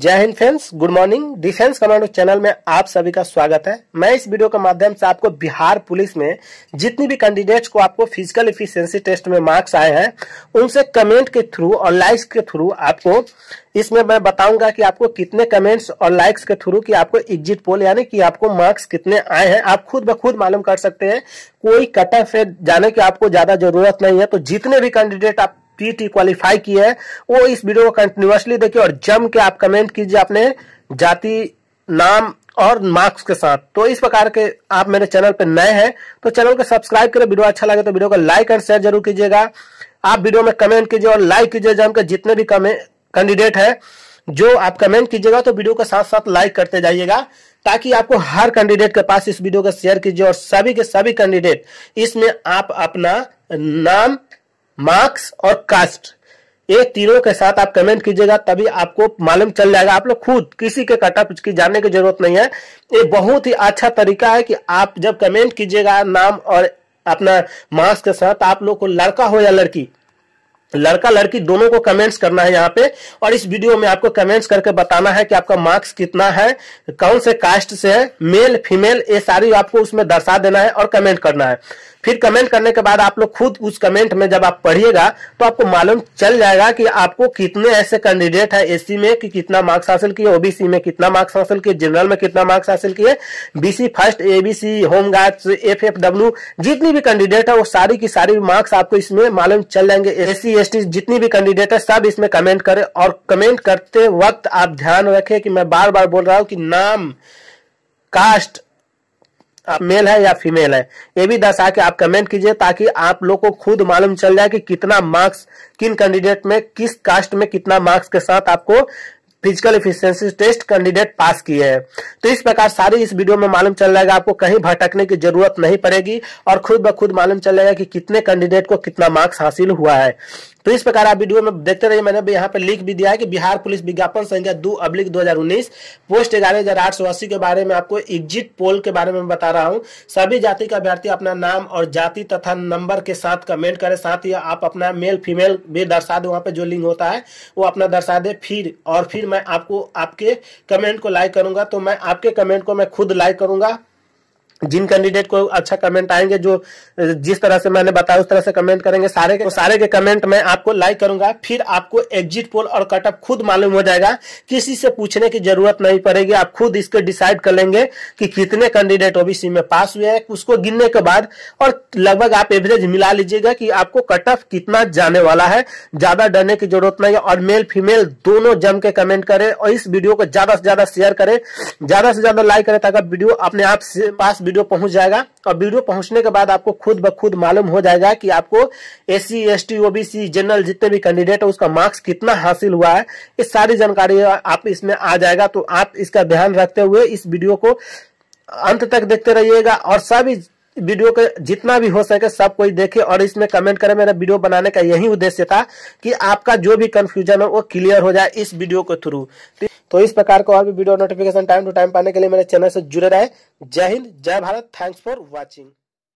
जय हिंद friends good morning defence commando channel में आप सभी का स्वागत है मैं इस वीडियो के माध्यम से आपको बिहार पुलिस में जितनी भी कैंडिडेट्स को आपको फिजिकल इफिशियंसी टेस्ट में मार्क्स आए हैं उनसे कमेंट के थ्रू और लाइक्स के थ्रू आपको इसमें मैं बताऊंगा कि आपको कितने कमेंट्स और लाइक्स के थ्रू कि आपको एग्जिट पोल यानी कि आपको मार्क्स कितने आए हैं आप खुद ब खुद मालूम कर सकते हैं कोई कट ऑफ जाने की आपको ज्यादा जरूरत नहीं है तो जितने भी कैंडिडेट आप पीटी क्वालिफाई की है वो इस वीडियो को कंटिन्यूसली देखिए और जम के आप कमेंट कीजिए अपने जाति नाम और मार्क्स के साथ तो इस प्रकार के आप मेरे चैनल पर नए हैं तो चैनल को सब्सक्राइब करें वीडियो अच्छा लगे तो वीडियो को लाइक एंड शेयर जरूर कीजिएगा आप वीडियो में कमेंट कीजिए और लाइक कीजिए जम के जितने भी कैंडिडेट है जो आप कमेंट कीजिएगा तो वीडियो के साथ साथ लाइक करते जाइएगा ताकि आपको हर कैंडिडेट के पास इस वीडियो को शेयर कीजिए और सभी के सभी कैंडिडेट इसमें आप अपना नाम मार्क्स और कास्ट ये तीनों के साथ आप कमेंट कीजिएगा तभी आपको मालूम चल जाएगा आप लोग खुद किसी के कट ऑफ की जानने की जरूरत नहीं है ये बहुत ही अच्छा तरीका है कि आप जब कमेंट कीजिएगा नाम और अपना मार्क्स के साथ आप लोग को लड़का हो या लड़की लड़का लड़की दोनों को कमेंट्स करना है यहाँ पे और इस वीडियो में आपको कमेंट्स करके बताना है कि आपका मार्क्स कितना है कौन से कास्ट से है मेल फीमेल ये सारी आपको उसमें दर्शा देना है और कमेंट करना है फिर कमेंट करने के बाद आप लोग खुद उस कमेंट में जब आप पढ़िएगा तो आपको मालूम चल जाएगा कि आपको कितने ऐसे कैंडिडेट है एससी में कि कितना मार्क्स हासिल किए ओबीसी में कितना मार्क्स हासिल किए जनरल में कितना मार्क्स हासिल किए BC first ABC home guard F F W जितनी भी कैंडिडेट है वो सारी की सारी मार्क्स आपको इसमें मालूम चल जाएंगे सी एसटी जितनी भी कैंडिडेट है सब इसमें कमेंट करें और कमेंट करते वक्त आप ध्यान रखें कि मैं बार बार बोल रहा हूं कि नाम कास्ट आप मेल है या फीमेल है ये भी दर्शा के आप कमेंट कीजिए ताकि आप लोगों को खुद मालूम चल जाए कि कितना मार्क्स किन कैंडिडेट में किस कास्ट में कितना मार्क्स के साथ आपको physical efficiency test candidate pass किए हैं तो इस प्रकार सारे इस वीडियो में मालूम चल जाएगा आपको कहीं भटकने की जरूरत नहीं पड़ेगी और खुद ब खुद मालूम चल जाएगा कि कितने कैंडिडेट को कितना मार्क्स हासिल हुआ है तो इस प्रकार आप वीडियो में देखते रहिए मैंने भी यहाँ पे लिख भी दिया है कि बिहार पुलिस विज्ञापन संख्या दो अब्लिक दो पोस्ट ग्यारह हजार आठ सौ अस्सी के बारे में आपको एग्जिट पोल के बारे में बता रहा हूँ सभी जाति का अभ्यर्थी अपना नाम और जाति तथा नंबर के साथ कमेंट करें साथ ही आप अपना मेल फीमेल भी दर्शा दे वहाँ पे जो लिंक होता है वो अपना दर्शा दे फिर और फिर मैं मैं आपको आपके कमेंट को लाइक करूंगा तो मैं आपके कमेंट को मैं खुद लाइक करूंगा जिन कैंडिडेट को अच्छा कमेंट आएंगे जो जिस तरह से मैंने बताया उस तरह से कमेंट करेंगे सारे के सारे के कमेंट मैं आपको लाइक करूंगा फिर आपको एग्जिट पोल और कटअप खुद मालूम हो जाएगा किसी से पूछने की जरूरत नहीं पड़ेगी आप खुद इसके डिसाइड कर लेंगे कि कितने कैंडिडेट ओबीसी में पास हुए हैं उसको गिनने के बाद और लगभग आप एवरेज मिला लीजिएगा कि आपको कटअप कितना जाने वाला है ज्यादा डरने की जरूरत नहीं है और मेल फीमेल दोनों जम के कमेंट करें और इस वीडियो को ज्यादा से ज्यादा शेयर करें ज्यादा से ज्यादा लाइक करें ताकि वीडियो अपने आप पास वीडियो पहुंच जाएगा और वीडियो पहुंचने के बाद आपको खुद ब खुद मालूम हो जाएगा कि आपको S C S T OBC general जितने भी कैंडिडेट है उसका मार्क्स कितना हासिल हुआ है ये सारी जानकारी आप इसमें आ जाएगा तो आप इसका ध्यान रखते हुए इस वीडियो को अंत तक देखते रहिएगा और सभी वीडियो के जितना भी हो सके सब कोई देखे और इसमें कमेंट करें मेरा वीडियो बनाने का यही उद्देश्य था कि आपका जो भी कंफ्यूजन हो वो क्लियर हो जाए इस वीडियो के थ्रू तो इस प्रकार का और भी video notification time to time पाने के लिए मेरे चैनल से जुड़े रहे जय हिंद जय भारत थैंक्स फॉर वॉचिंग